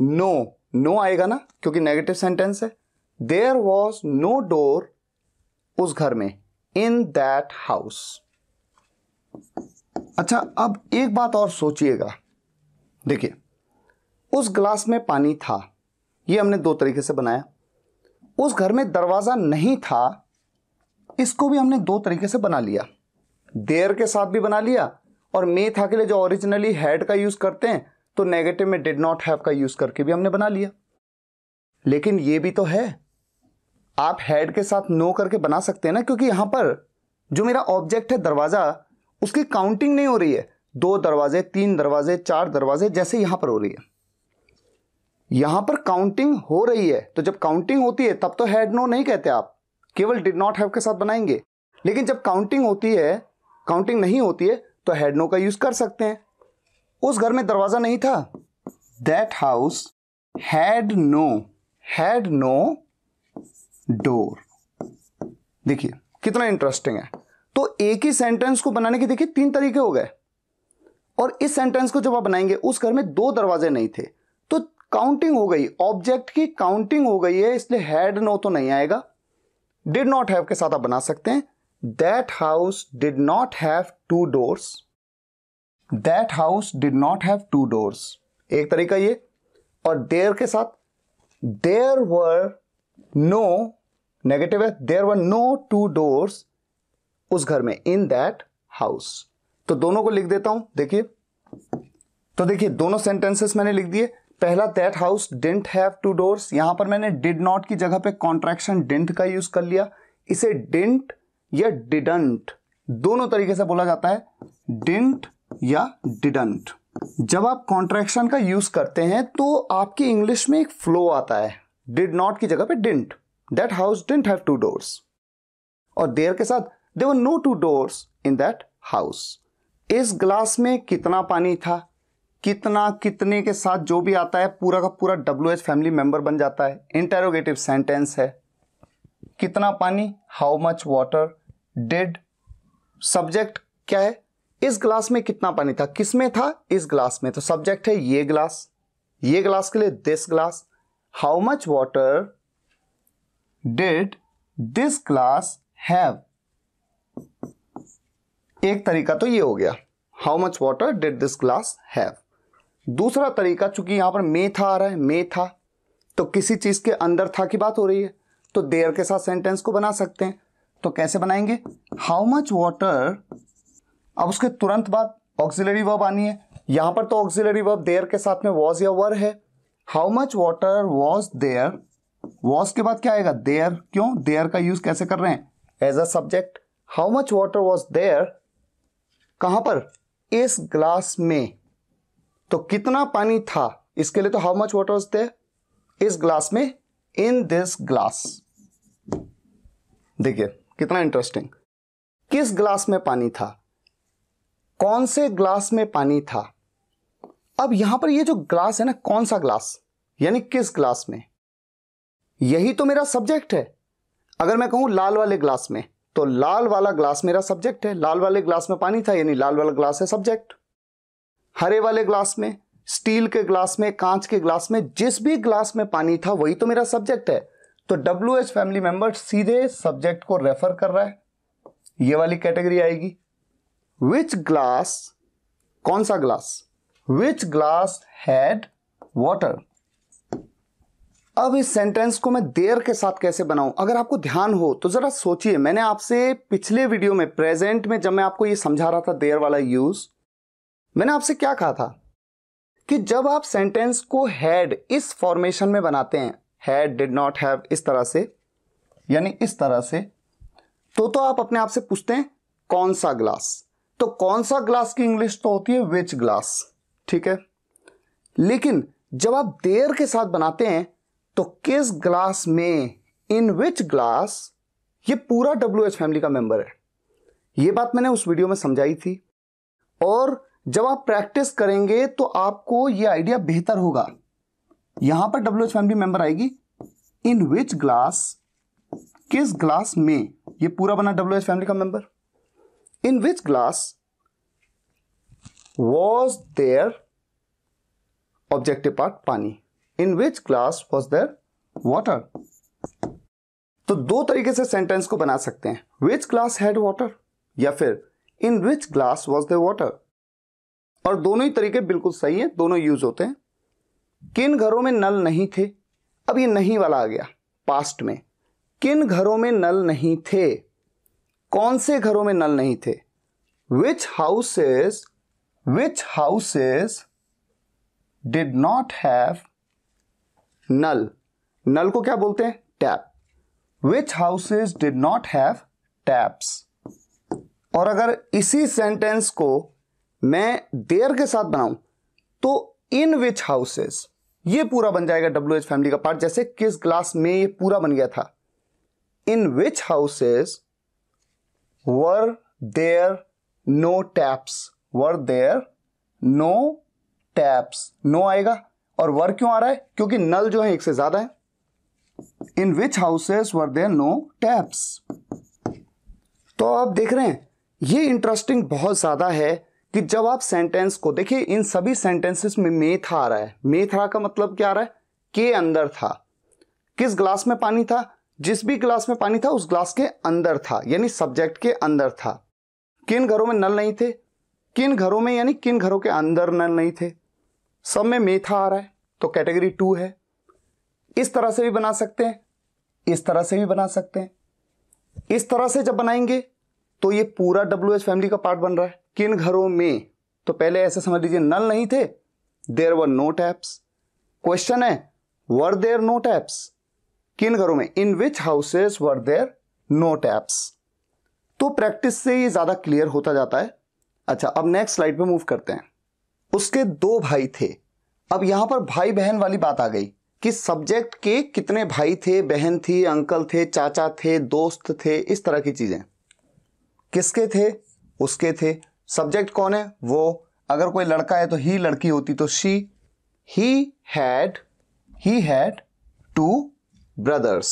नो नो आएगा ना क्योंकि नेगेटिव सेंटेंस है देयर वॉज नो डोर उस घर में इन दैट हाउस अच्छा अब एक बात और सोचिएगा देखिए उस ग्लास में पानी था ये हमने दो तरीके से बनाया उस घर में दरवाज़ा नहीं था इसको भी हमने दो तरीके से बना लिया देर के साथ भी बना लिया और मे था के लिए जो ओरिजिनली हैड का यूज़ करते हैं तो नेगेटिव में डिड नॉट हैव का यूज़ करके भी हमने बना लिया लेकिन ये भी तो है आप हैड के साथ नो करके बना सकते हैं ना क्योंकि यहां पर जो मेरा ऑब्जेक्ट है दरवाज़ा उसकी काउंटिंग नहीं हो रही है दो दरवाजे तीन दरवाजे चार दरवाजे जैसे यहां पर हो रही है यहां पर काउंटिंग हो रही है तो जब काउंटिंग होती है तब तो हैड नो नहीं कहते आप केवल डिड नॉट हैव के साथ बनाएंगे लेकिन जब काउंटिंग होती है काउंटिंग नहीं होती है तो हैड नो का यूज कर सकते हैं उस घर में दरवाजा नहीं था that house had no had no door देखिए कितना इंटरेस्टिंग है तो एक ही सेंटेंस को बनाने के देखिए तीन तरीके हो गए और इस सेंटेंस को जब आप बनाएंगे उस घर में दो दरवाजे नहीं थे काउंटिंग हो गई ऑब्जेक्ट की काउंटिंग हो गई है इसलिए हैड नो तो नहीं आएगा डिड नॉट हैव के साथ आप बना सकते हैं that house did not have two doors that house did not have two doors एक तरीका ये और देर के साथ देर वर नो नेगेटिव है there were no two doors उस घर में इन दैट हाउस तो दोनों को लिख देता हूं देखिए तो देखिए दोनों सेंटेंसेस मैंने लिख दिए पहला that house didn't have two doors यहां पर मैंने डिड नॉट की जगह पे कॉन्ट्रेक्शन डेंट का यूज कर लिया इसे डेंट या डिडंट दोनों तरीके से बोला जाता है डेंट या डिडंट जब आप कॉन्ट्रेक्शन का यूज करते हैं तो आपकी इंग्लिश में एक फ्लो आता है डिड नॉट की जगह पे didn't that house didn't have two doors और देर के साथ there were no two doors in that house इस ग्लास में कितना पानी था कितना कितने के साथ जो भी आता है पूरा का पूरा डब्ल्यू एच फैमिली मेंबर बन जाता है इंटेरोगेटिव सेंटेंस है कितना पानी how much water did subject क्या है इस ग्लास में कितना पानी था किस में था इस ग्लास में तो सब्जेक्ट है ये ग्लास ये ग्लास के लिए this glass how much water did this glass have एक तरीका तो ये हो गया how much water did this glass have दूसरा तरीका चूंकि यहां पर मे था आ रहा है मे था तो किसी चीज़ के अंदर था की बात हो रही है तो देर के साथ सेंटेंस को बना सकते हैं तो कैसे बनाएंगे हाउ मच वॉटर अब उसके तुरंत बाद ऑक्सिलरी वर्ब आनी है यहां पर तो ऑक्सिलरी वर्ब देयर के साथ में वॉज या वर है how much water was there was के बाद क्या आएगा देयर क्यों देयर का यूज कैसे कर रहे हैं as a subject how much water was there कहां पर इस ग्लास में तो कितना पानी था इसके लिए तो हाउ मच वाटर थे इस ग्लास में इन दिस ग्लास देखिए कितना इंटरेस्टिंग किस ग्लास में पानी था कौन से ग्लास में पानी था अब यहां पर ये जो ग्लास है ना कौन सा ग्लास यानी किस ग्लास में यही तो मेरा सब्जेक्ट है अगर मैं कहूं लाल वाले ग्लास में तो लाल वाला ग्लास मेरा सब्जेक्ट है लाल वाले ग्लास में पानी था यानी लाल वाला ग्लास है सब्जेक्ट हरे वाले ग्लास में स्टील के ग्लास में कांच के ग्लास में जिस भी ग्लास में पानी था वही तो मेरा सब्जेक्ट है तो डब्ल्यू एच फैमिली मेंबर सीधे सब्जेक्ट को रेफर कर रहा है ये वाली कैटेगरी आएगी विच ग्लास कौन सा glass which glass had water अब इस सेंटेंस को मैं देर के साथ कैसे बनाऊं अगर आपको ध्यान हो तो जरा सोचिए मैंने आपसे पिछले वीडियो में प्रेजेंट में जब मैं आपको ये समझा रहा था देर वाला यूज मैंने आपसे क्या कहा था कि जब आप सेंटेंस को हैड इस फॉर्मेशन में बनाते हैं हैड डिड नॉट हैव इस तरह से यानी इस तरह से तो तो आप अपने आप से पूछते हैं कौन सा ग्लास तो कौन सा ग्लास की इंग्लिश तो होती है विच ग्लास ठीक है लेकिन जब आप देर के साथ बनाते हैं तो किस ग्लास में इन विच ग्लास ये पूरा डब्ल्यू एच फैमिली का मेंबर है ये बात मैंने उस वीडियो में समझाई थी और जब आप प्रैक्टिस करेंगे तो आपको यह आइडिया बेहतर होगा यहां पर डब्ल्यू एच फैमिली मेंबर आएगी इन विच ग्लास किस ग्लास में ये पूरा बना डब्ल्यू एच फैमिली का member in which glass was there objective part पानी in which glass was there water तो दो तरीके से सेंटेंस को बना सकते हैं विच ग्लास हैड वॉटर या फिर in which glass was the water और दोनों ही तरीके बिल्कुल सही हैं दोनों यूज होते हैं किन घरों में नल नहीं थे अब ये नहीं वाला आ गया पास्ट में किन घरों में नल नहीं थे कौन से घरों में नल नहीं थे which houses which houses did not have नल नल को क्या बोलते हैं tap which houses did not have taps और अगर इसी सेंटेंस को मैं देर के साथ बनाऊं तो इन विच हाउसेस ये पूरा बन जाएगा डब्ल्यू एच फैमिली का पार्ट जैसे किस ग्लास में ये पूरा बन गया था in which houses were there no taps were there no taps no आएगा और वर क्यों आ रहा है क्योंकि नल जो है एक से ज्यादा है in which houses were there no taps तो आप देख रहे हैं ये इंटरेस्टिंग बहुत ज्यादा है कि जब आप सेंटेंस को देखिए इन सभी सेंटेंसेस में मे था आ रहा है मे था का मतलब क्या आ रहा है के अंदर था किस ग्लास में पानी था जिस भी ग्लास में पानी था उस ग्लास के अंदर था यानी सब्जेक्ट के अंदर था किन घरों में नल नहीं थे किन घरों में यानी किन घरों के अंदर नल नहीं थे सब में मे था आ रहा है तो कैटेगरी टू है इस तरह से भी बना सकते हैं इस तरह से भी बना सकते हैं इस तरह से जब बनाएंगे तो ये पूरा डब्ल्यू फैमिली का पार्ट बन रहा है किन घरों में तो पहले ऐसे समझ लीजिए नल नहीं थे there were no taps question है वर देर नो टैप्स किन घरों में in which houses were there no taps तो प्रैक्टिस से ये ज़्यादा क्लियर होता जाता है अच्छा अब नेक्स्ट स्लाइड पे मूव करते हैं उसके दो भाई थे अब यहां पर भाई बहन वाली बात आ गई कि सब्जेक्ट के कितने भाई थे बहन थी अंकल थे चाचा थे दोस्त थे इस तरह की चीज़ें किसके थे उसके थे सब्जेक्ट कौन है वो अगर कोई लड़का है तो ही लड़की होती तो she he had he had two brothers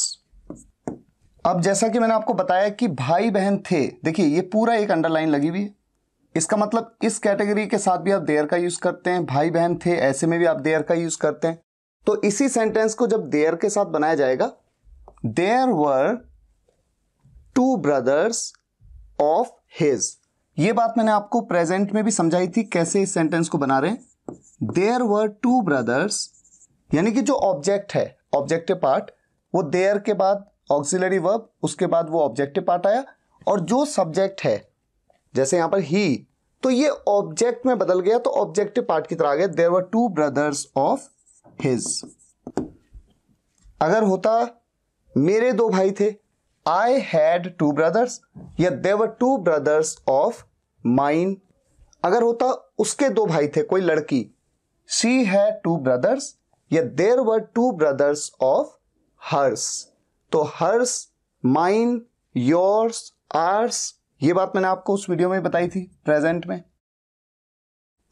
अब जैसा कि मैंने आपको बताया कि भाई बहन थे देखिए ये पूरा एक अंडरलाइन लगी हुई है इसका मतलब इस कैटेगरी के साथ भी आप देयर का यूज करते हैं भाई बहन थे ऐसे में भी आप देयर का यूज करते हैं तो इसी सेंटेंस को जब देयर के साथ बनाया जाएगा there were two brothers of his ये बात मैंने आपको प्रेजेंट में भी समझाई थी कैसे इस सेंटेंस को बना रहे देयर वर टू ब्रदर्स यानी कि जो ऑब्जेक्ट है ऑब्जेक्टिव पार्ट वो देयर के बाद ऑक्सिलरी वर्ब उसके बाद वो ऑब्जेक्टिव पार्ट आया और जो सब्जेक्ट है जैसे यहां पर ही तो ये ऑब्जेक्ट में बदल गया तो ऑब्जेक्टिव पार्ट की तरह आ गया there were two brothers of his अगर होता मेरे दो भाई थे आई हैड टू ब्रदर्स या were two brothers of mine अगर होता उसके दो भाई थे कोई लड़की सी है टू ब्रदर्स या there were two brothers of hers तो हर्स माइन योर्स आर्स ये बात मैंने आपको उस वीडियो में बताई थी प्रेजेंट में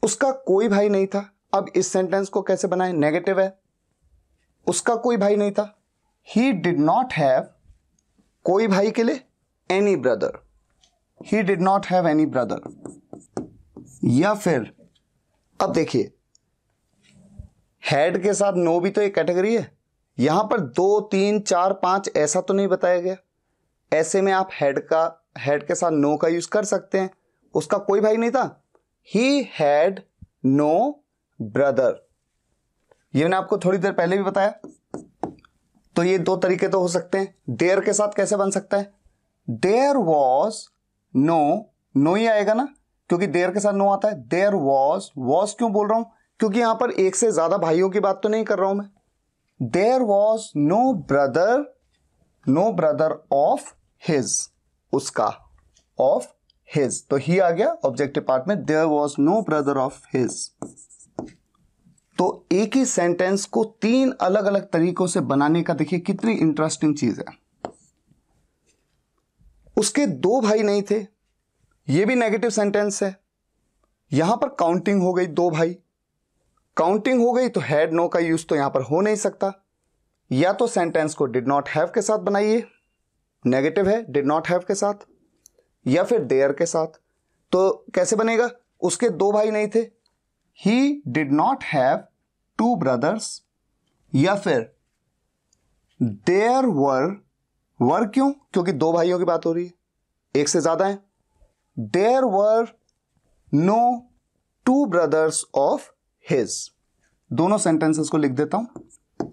उसका कोई भाई नहीं था अब इस सेंटेंस को कैसे बनाए नेगेटिव है उसका कोई भाई नहीं था ही डिड नॉट हैव कोई भाई के लिए any brother he did not have any brother या फिर अब देखिए हेड के साथ नो भी तो एक कैटेगरी है यहां पर दो तीन चार पांच ऐसा तो नहीं बताया गया ऐसे में आप हेड का हैड के साथ नो का यूज कर सकते हैं उसका कोई भाई नहीं था ही हैड नो ब्रदर ये मैंने आपको थोड़ी देर पहले भी बताया तो ये दो तरीके तो हो सकते हैं देयर के साथ कैसे बन सकता है there was no no he आएगा ना क्योंकि देयर के साथ नो आता है देयर वॉज वॉज क्यों बोल रहा हूं क्योंकि यहां पर एक से ज्यादा भाइयों की बात तो नहीं कर रहा हूं मैं there was no brother no brother of his उसका ऑफ हिज तो ही आ गया ऑब्जेक्टिव पार्ट में there was no brother of his तो एक ही सेंटेंस को तीन अलग अलग तरीकों से बनाने का देखिए कितनी इंटरेस्टिंग चीज है उसके दो भाई नहीं थे यह भी नेगेटिव सेंटेंस है यहां पर काउंटिंग हो गई दो भाई काउंटिंग हो गई तो हैड नो का यूज तो यहां पर हो नहीं सकता या तो सेंटेंस को डिड नॉट हैव के साथ बनाइए नेगेटिव है डिड नॉट हैव के साथ या फिर देयर के साथ तो कैसे बनेगा उसके दो भाई नहीं थे he did not have two brothers या फिर देयर वर वर क्यों क्योंकि दो भाइयों की बात हो रही है एक से ज्यादा है there were no two brothers of his दोनों सेंटेंसेस को लिख देता हूं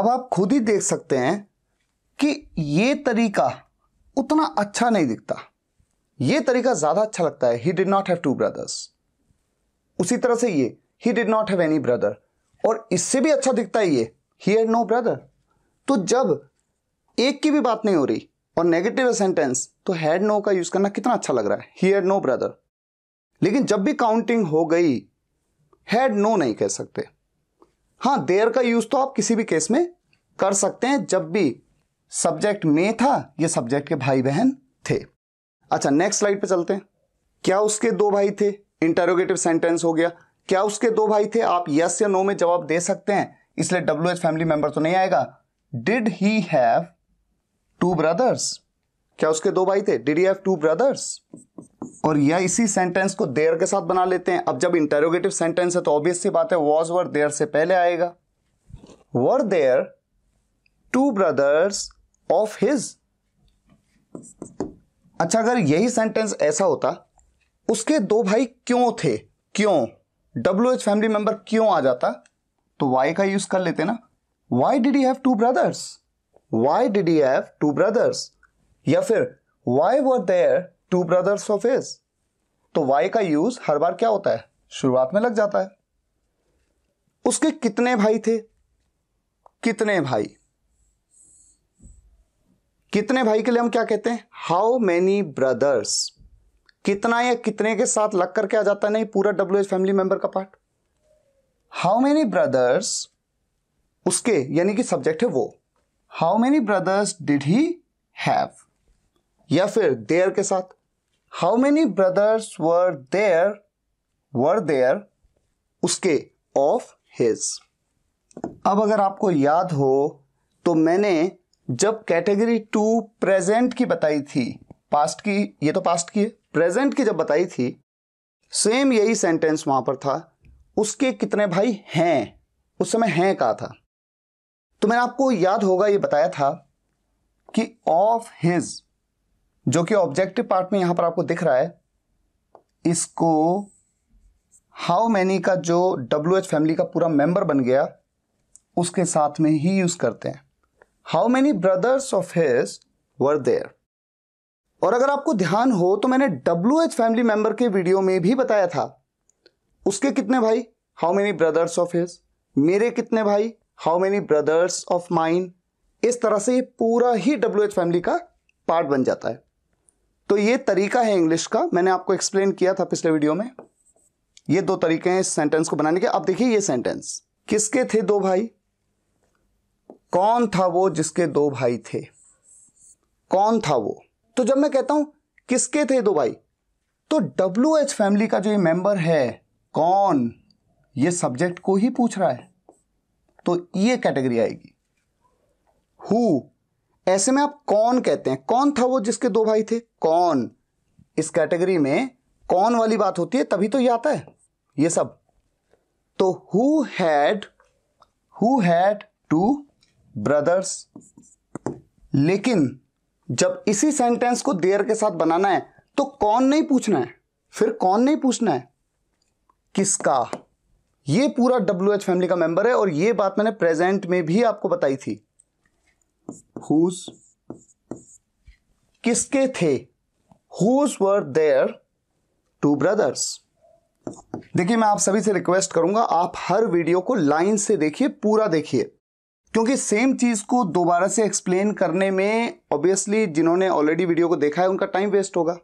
अब आप खुद ही देख सकते हैं कि ये तरीका उतना अच्छा नहीं दिखता ये तरीका ज्यादा अच्छा लगता है he did not have two brothers उसी तरह से ये he did not have any brother और इससे भी अच्छा दिखता है ये ही हैड नो ब्रदर तो जब एक की भी बात नहीं हो रही और नेगेटिव सेंटेंस तो हैड नो का यूज करना कितना अच्छा लग रहा है ही हैड नो ब्रदर लेकिन जब भी काउंटिंग हो गई हैड नो नहीं कह सकते हाँ देर का यूज तो आप किसी भी केस में कर सकते हैं जब भी सब्जेक्ट में था ये सब्जेक्ट के भाई बहन थे अच्छा नेक्स्ट स्लाइड पे चलते हैं क्या उसके दो भाई थे इंटरोगेटिव सेंटेंस हो गया क्या उसके दो भाई थे आप यस या नो में जवाब दे सकते हैं इसलिए डब्ल्यू एच फैमिली मेंबर तो नहीं आएगा did he have two brothers क्या उसके दो भाई थे did he have two brothers और यह इसी सेंटेंस को देयर के साथ बना लेते हैं अब जब इंटेरोगेटिव सेंटेंस है तो ऑब्वियस सी बात है वॉज वर देयर से पहले आएगा were there two brothers of his अच्छा अगर यही सेंटेंस ऐसा होता उसके दो भाई क्यों थे क्यों डब्ल्यू एच फैमिली मेंबर क्यों आ जाता तो वाई का यूज कर लेते ना why did you have two brothers why did you have two brothers या फिर why were there two brothers of his तो वाई का यूज हर बार क्या होता है शुरुआत में लग जाता है उसके कितने भाई थे कितने भाई कितने भाई के लिए हम क्या कहते हैं हाउ मैनी ब्रदर्स कितना या कितने के साथ लग करके आ जाता नहीं पूरा डब्ल्यू एच फैमिली मेंबर का पार्ट हाउ मेनी ब्रदर्स उसके यानी कि सब्जेक्ट है वो how many brothers did he have या फिर देयर के साथ how many brothers were there were there उसके ऑफ हिज अब अगर आपको याद हो तो मैंने जब कैटेगरी टू प्रेजेंट की बताई थी पास्ट की ये तो पास्ट की है प्रेजेंट की जब बताई थी सेम यही सेंटेंस वहां पर था उसके कितने भाई हैं उस समय हैं कहा था तो मैंने आपको याद होगा ये बताया था कि ऑफ हिज जो कि ऑब्जेक्टिव पार्ट में यहां पर आपको दिख रहा है इसको हाउ मैनी का जो डब्ल्यू एच फैमिली का पूरा मेंबर बन गया उसके साथ में ही यूज करते हैं how many brothers of his were there और अगर आपको ध्यान हो तो मैंने डब्ल्यू एच फैमिली मेंबर के वीडियो में भी बताया था उसके कितने भाई how many brothers of his मेरे कितने भाई how many brothers of mine इस तरह से ये पूरा ही डब्ल्यू एच फैमिली का पार्ट बन जाता है तो ये तरीका है इंग्लिश का मैंने आपको एक्सप्लेन किया था पिछले वीडियो में ये दो तरीके हैं इस सेंटेंस को बनाने के अब देखिए ये सेंटेंस किसके थे दो भाई कौन था वो जिसके दो भाई थे कौन था वो तो जब मैं कहता हूं किसके थे दो भाई तो डब्ल्यू एच फैमिली का जो ये मेंबर है कौन ये सब्जेक्ट को ही पूछ रहा है तो ये कैटेगरी आएगी हु ऐसे में आप कौन कहते हैं कौन था वो जिसके दो भाई थे कौन इस कैटेगरी में कौन वाली बात होती है तभी तो ये आता है ये सब तो who had who had two brothers लेकिन जब इसी सेंटेंस को देयर के साथ बनाना है तो कौन नहीं पूछना है फिर कौन नहीं पूछना है किसका ये पूरा डब्ल्यू एच फैमिली का मेंबर है और ये बात मैंने प्रेजेंट में भी आपको बताई थी हुज किसके थे whose were there two brothers देखिए मैं आप सभी से रिक्वेस्ट करूंगा आप हर वीडियो को लाइन से देखिए पूरा देखिए क्योंकि सेम चीज़ को दोबारा से एक्सप्लेन करने में ऑब्वियसली जिन्होंने ऑलरेडी वीडियो को देखा है उनका टाइम वेस्ट होगा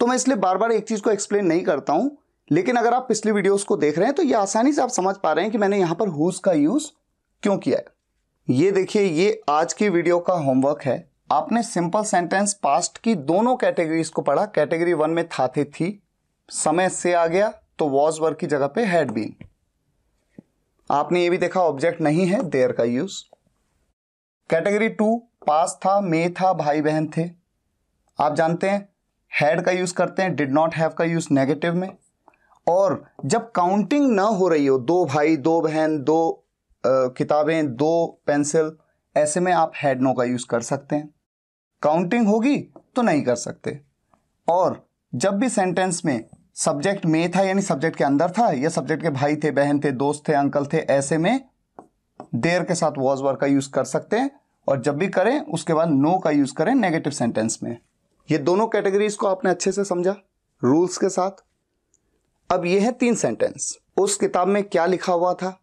तो मैं इसलिए बार बार एक चीज़ को एक्सप्लेन नहीं करता हूं लेकिन अगर आप पिछली वीडियोस को देख रहे हैं तो ये आसानी से आप समझ पा रहे हैं कि मैंने यहाँ पर हुज का यूज़ क्यों किया है ये देखिए ये आज की वीडियो का होमवर्क है आपने सिंपल सेंटेंस पास्ट की दोनों कैटेगरीज को पढ़ा कैटेगरी वन में था थे थी समय से आ गया तो वॉज वर्क की जगह पे हैड बीन आपने ये भी देखा ऑब्जेक्ट नहीं है देयर का यूज कैटेगरी टू पास था मे था भाई बहन थे आप जानते हैं हैड का यूज करते हैं डिड नॉट हैव का यूज नेगेटिव में और जब काउंटिंग ना हो रही हो दो भाई दो बहन दो किताबें दो पेंसिल ऐसे में आप हैड नो का यूज कर सकते हैं काउंटिंग होगी तो नहीं कर सकते और जब भी सेंटेंस में सब्जेक्ट में था यानी सब्जेक्ट के अंदर था या सब्जेक्ट के भाई थे बहन थे दोस्त थे अंकल थे ऐसे में देर के साथ वॉज वर का यूज कर सकते हैं और जब भी करें उसके बाद नो का यूज करें नेगेटिव सेंटेंस में ये दोनों कैटेगरीज को आपने अच्छे से समझा रूल्स के साथ अब ये है तीन सेंटेंस उस किताब में क्या लिखा हुआ था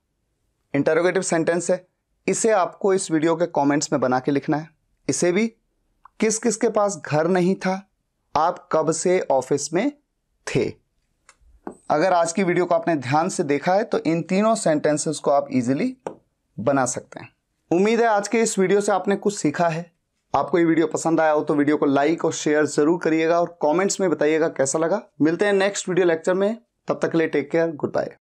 इंटरोगेटिव सेंटेंस है इसे आपको इस वीडियो के कमेंट्स में बना के लिखना है इसे भी किस किस के पास घर नहीं था आप कब से ऑफिस में थे अगर आज की वीडियो को आपने ध्यान से देखा है तो इन तीनों सेंटेंसेस को आप इजीली बना सकते हैं उम्मीद है आज के इस वीडियो से आपने कुछ सीखा है आपको ये वीडियो पसंद आया हो तो वीडियो को लाइक और शेयर जरूर करिएगा और कमेंट्स में बताइएगा कैसा लगा मिलते हैं नेक्स्ट वीडियो लेक्चर में तब तक के लिए टेक केयर गुड बाय